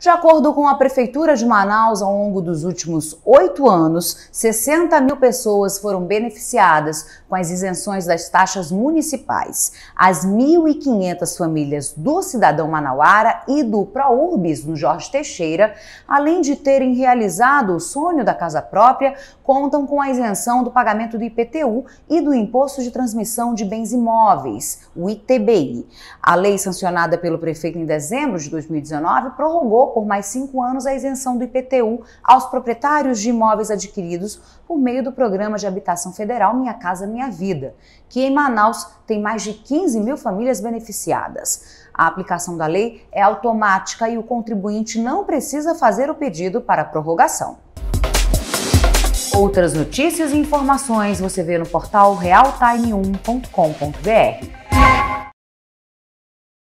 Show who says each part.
Speaker 1: De acordo com a Prefeitura de Manaus, ao longo dos últimos oito anos, 60 mil pessoas foram beneficiadas com as isenções das taxas municipais. As 1.500 famílias do cidadão manauara e do Prourbis, no Jorge Teixeira, além de terem realizado o sonho da casa própria, contam com a isenção do pagamento do IPTU e do Imposto de Transmissão de Bens Imóveis, o ITBI. A lei sancionada pelo prefeito em dezembro de 2019 prorrogou por mais cinco anos a isenção do IPTU aos proprietários de imóveis adquiridos por meio do Programa de Habitação Federal Minha Casa Minha Vida, que em Manaus tem mais de 15 mil famílias beneficiadas. A aplicação da lei é automática e o contribuinte não precisa fazer o pedido para prorrogação. Outras notícias e informações você vê no portal realtime1.com.br.